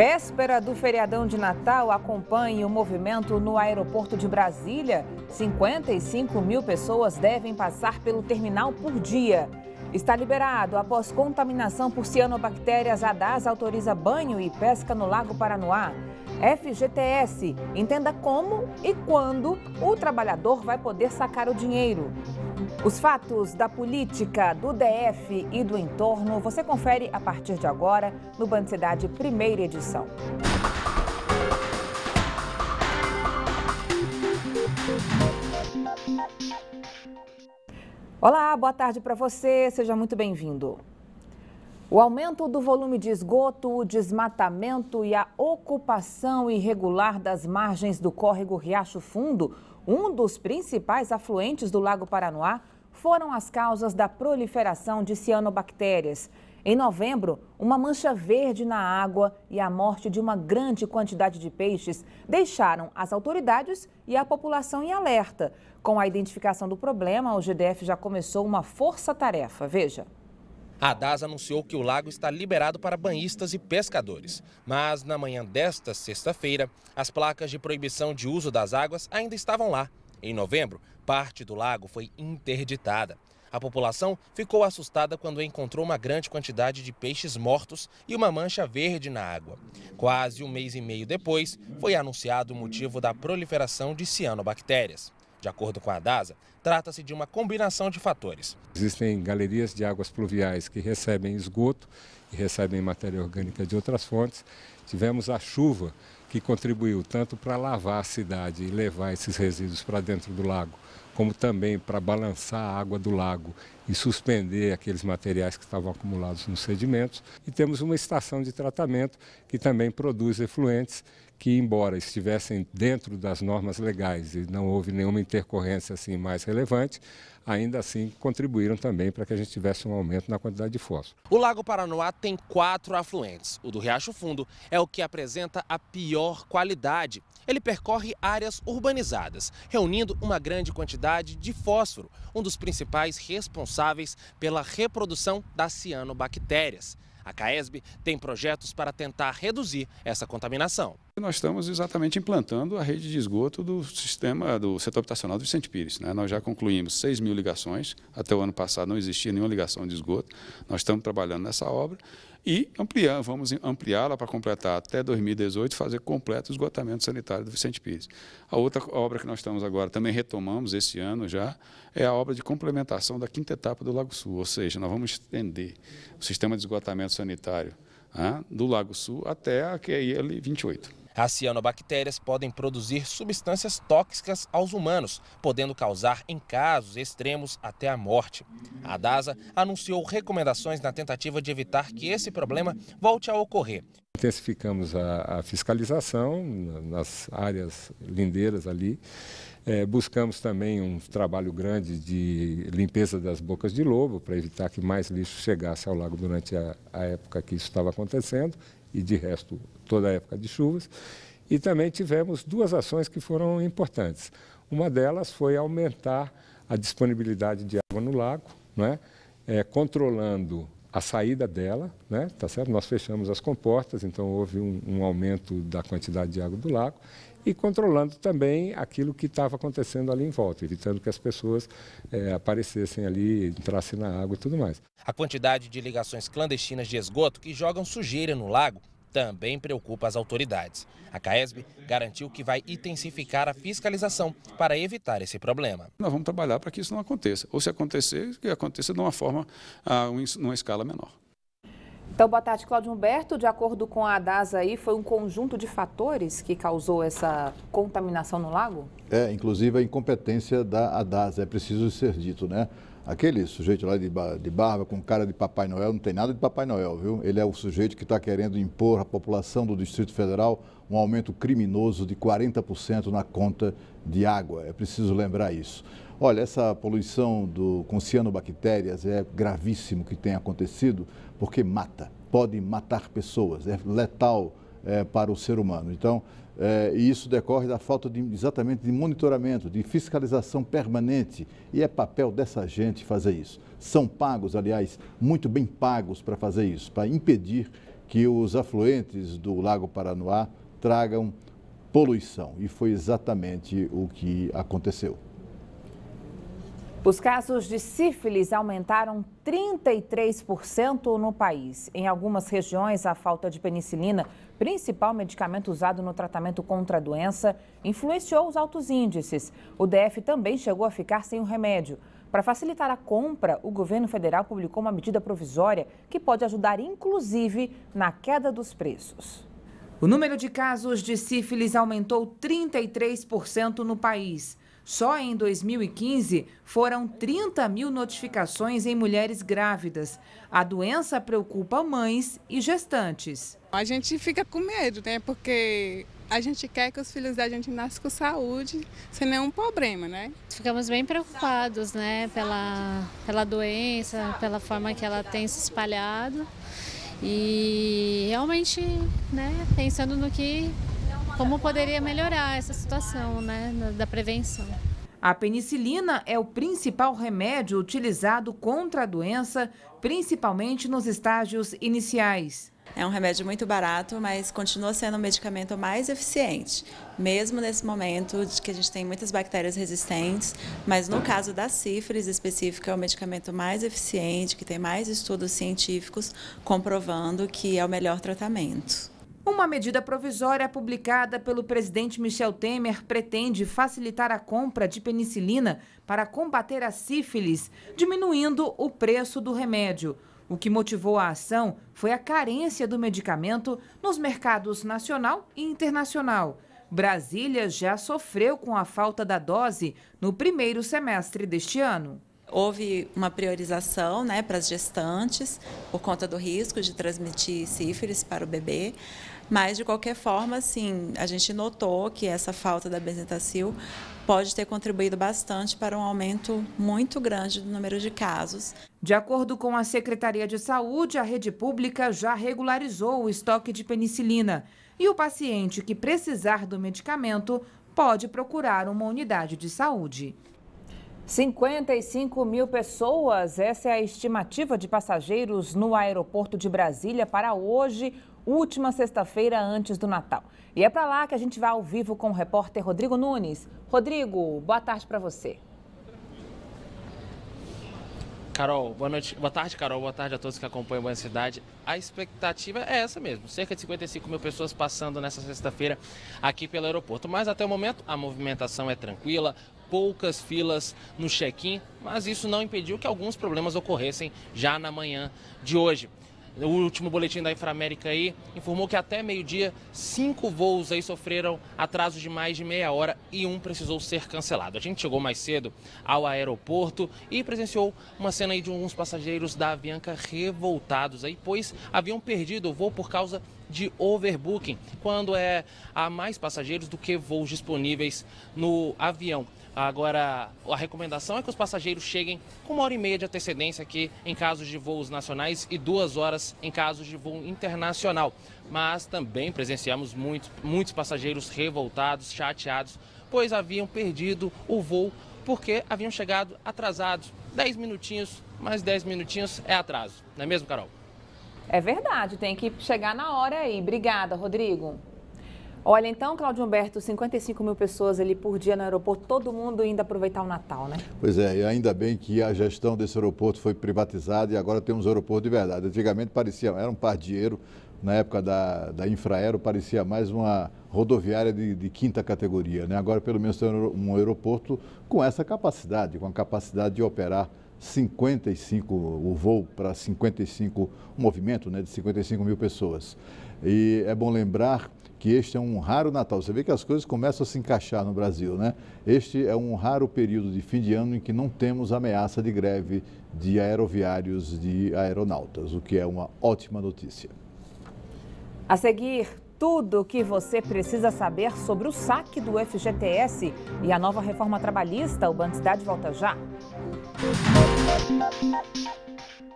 Véspera do feriadão de Natal, acompanhe o movimento no aeroporto de Brasília. 55 mil pessoas devem passar pelo terminal por dia. Está liberado. Após contaminação por cianobactérias, a DAS autoriza banho e pesca no Lago Paranoá. FGTS. Entenda como e quando o trabalhador vai poder sacar o dinheiro. Os fatos da política, do DF e do entorno você confere a partir de agora no Band Cidade, primeira edição. Olá, boa tarde para você, seja muito bem-vindo. O aumento do volume de esgoto, o desmatamento e a ocupação irregular das margens do córrego Riacho Fundo, um dos principais afluentes do Lago Paranoá, foram as causas da proliferação de cianobactérias. Em novembro, uma mancha verde na água e a morte de uma grande quantidade de peixes deixaram as autoridades e a população em alerta. Com a identificação do problema, o GDF já começou uma força-tarefa. Veja. A DAS anunciou que o lago está liberado para banhistas e pescadores. Mas na manhã desta sexta-feira, as placas de proibição de uso das águas ainda estavam lá. Em novembro, parte do lago foi interditada. A população ficou assustada quando encontrou uma grande quantidade de peixes mortos e uma mancha verde na água. Quase um mês e meio depois, foi anunciado o motivo da proliferação de cianobactérias. De acordo com a DASA, trata-se de uma combinação de fatores. Existem galerias de águas pluviais que recebem esgoto e recebem matéria orgânica de outras fontes. Tivemos a chuva que contribuiu tanto para lavar a cidade e levar esses resíduos para dentro do lago, como também para balançar a água do lago e suspender aqueles materiais que estavam acumulados nos sedimentos. E temos uma estação de tratamento que também produz efluentes que, embora estivessem dentro das normas legais e não houve nenhuma intercorrência assim mais relevante, ainda assim contribuíram também para que a gente tivesse um aumento na quantidade de fósforo. O Lago Paranoá tem quatro afluentes. O do Riacho Fundo é o que apresenta a pior qualidade. Ele percorre áreas urbanizadas, reunindo uma grande quantidade de fósforo, um dos principais responsáveis pela reprodução das cianobactérias. A CAESB tem projetos para tentar reduzir essa contaminação nós estamos exatamente implantando a rede de esgoto do sistema do setor habitacional do Vicente Pires. Né? Nós já concluímos 6 mil ligações, até o ano passado não existia nenhuma ligação de esgoto, nós estamos trabalhando nessa obra e ampliar, vamos ampliá-la para completar até 2018, fazer completo o esgotamento sanitário do Vicente Pires. A outra obra que nós estamos agora, também retomamos esse ano já, é a obra de complementação da quinta etapa do Lago Sul, ou seja, nós vamos estender o sistema de esgotamento sanitário ah, do Lago Sul até a QIL 28. As cianobactérias podem produzir substâncias tóxicas aos humanos, podendo causar, em casos extremos, até a morte. A DASA anunciou recomendações na tentativa de evitar que esse problema volte a ocorrer. Intensificamos a, a fiscalização nas áreas lindeiras ali. É, buscamos também um trabalho grande de limpeza das bocas de lobo, para evitar que mais lixo chegasse ao lago durante a, a época que isso estava acontecendo. E de resto, toda a época de chuvas. E também tivemos duas ações que foram importantes. Uma delas foi aumentar a disponibilidade de água no lago, né? É, controlando a saída dela, né? tá certo? Nós fechamos as comportas, então houve um, um aumento da quantidade de água do lago e controlando também aquilo que estava acontecendo ali em volta, evitando que as pessoas é, aparecessem ali, entrassem na água e tudo mais. A quantidade de ligações clandestinas de esgoto que jogam sujeira no lago também preocupa as autoridades. A CAESB garantiu que vai intensificar a fiscalização para evitar esse problema. Nós vamos trabalhar para que isso não aconteça, ou se acontecer, que aconteça de uma forma, ah, numa escala menor. Então, boa tarde, Cláudio Humberto. De acordo com a DASA, aí, foi um conjunto de fatores que causou essa contaminação no lago? É, inclusive a incompetência da DASA, é preciso ser dito, né? Aquele sujeito lá de, de barba, com cara de Papai Noel, não tem nada de Papai Noel, viu? Ele é o sujeito que está querendo impor à população do Distrito Federal um aumento criminoso de 40% na conta de água. É preciso lembrar isso. Olha, essa poluição do, com cianobactérias é gravíssimo que tem acontecido, porque mata, pode matar pessoas, é letal é, para o ser humano. Então, é, e isso decorre da falta de, exatamente de monitoramento, de fiscalização permanente. E é papel dessa gente fazer isso. São pagos, aliás, muito bem pagos para fazer isso, para impedir que os afluentes do Lago Paranoá tragam poluição. E foi exatamente o que aconteceu. Os casos de sífilis aumentaram 33% no país. Em algumas regiões, a falta de penicilina principal medicamento usado no tratamento contra a doença, influenciou os altos índices. O DF também chegou a ficar sem o remédio. Para facilitar a compra, o governo federal publicou uma medida provisória que pode ajudar, inclusive, na queda dos preços. O número de casos de sífilis aumentou 33% no país. Só em 2015 foram 30 mil notificações em mulheres grávidas. A doença preocupa mães e gestantes. A gente fica com medo, né? Porque a gente quer que os filhos da gente nasçam com saúde, sem nenhum problema, né? Ficamos bem preocupados, né, pela, pela doença, pela forma que ela tem se espalhado. E realmente, né, pensando no que como poderia melhorar essa situação né, da prevenção. A penicilina é o principal remédio utilizado contra a doença, principalmente nos estágios iniciais. É um remédio muito barato, mas continua sendo o medicamento mais eficiente, mesmo nesse momento de que a gente tem muitas bactérias resistentes, mas no caso da sífilis específica é o medicamento mais eficiente, que tem mais estudos científicos comprovando que é o melhor tratamento. Uma medida provisória publicada pelo presidente Michel Temer pretende facilitar a compra de penicilina para combater a sífilis, diminuindo o preço do remédio. O que motivou a ação foi a carência do medicamento nos mercados nacional e internacional. Brasília já sofreu com a falta da dose no primeiro semestre deste ano. Houve uma priorização né, para as gestantes, por conta do risco de transmitir sífilis para o bebê. Mas, de qualquer forma, assim, a gente notou que essa falta da benzetacil pode ter contribuído bastante para um aumento muito grande do número de casos. De acordo com a Secretaria de Saúde, a rede pública já regularizou o estoque de penicilina. E o paciente que precisar do medicamento pode procurar uma unidade de saúde. 55 mil pessoas, essa é a estimativa de passageiros no aeroporto de Brasília para hoje, última sexta-feira antes do Natal. E é para lá que a gente vai ao vivo com o repórter Rodrigo Nunes. Rodrigo, boa tarde para você. Carol, boa noite. Boa tarde, Carol. Boa tarde a todos que acompanham a Cidade. A expectativa é essa mesmo, cerca de 55 mil pessoas passando nessa sexta-feira aqui pelo aeroporto. Mas até o momento a movimentação é tranquila, poucas filas no check-in, mas isso não impediu que alguns problemas ocorressem já na manhã de hoje. O último boletim da Inframérica aí informou que até meio-dia, cinco voos aí sofreram atraso de mais de meia hora e um precisou ser cancelado. A gente chegou mais cedo ao aeroporto e presenciou uma cena aí de alguns passageiros da Avianca revoltados aí, pois haviam perdido o voo por causa de overbooking, quando é há mais passageiros do que voos disponíveis no avião. Agora, a recomendação é que os passageiros cheguem com uma hora e meia de antecedência aqui em casos de voos nacionais e duas horas em casos de voo internacional. Mas também presenciamos muitos, muitos passageiros revoltados, chateados, pois haviam perdido o voo porque haviam chegado atrasados. 10 minutinhos, mais 10 minutinhos é atraso, não é mesmo, Carol? É verdade, tem que chegar na hora aí. Obrigada, Rodrigo. Olha, então, Claudio Humberto, 55 mil pessoas ali por dia no aeroporto, todo mundo ainda aproveitar o Natal, né? Pois é, e ainda bem que a gestão desse aeroporto foi privatizada e agora temos aeroporto de verdade. Antigamente parecia, era um par de dinheiro, na época da, da Infraero, parecia mais uma rodoviária de, de quinta categoria, né? Agora, pelo menos, tem um aeroporto com essa capacidade, com a capacidade de operar 55, o voo para 55, o movimento né, de 55 mil pessoas. E é bom lembrar que este é um raro Natal. Você vê que as coisas começam a se encaixar no Brasil, né? Este é um raro período de fim de ano em que não temos ameaça de greve de aeroviários de aeronautas, o que é uma ótima notícia. A seguir, tudo o que você precisa saber sobre o saque do FGTS e a nova reforma trabalhista. O Banco volta já.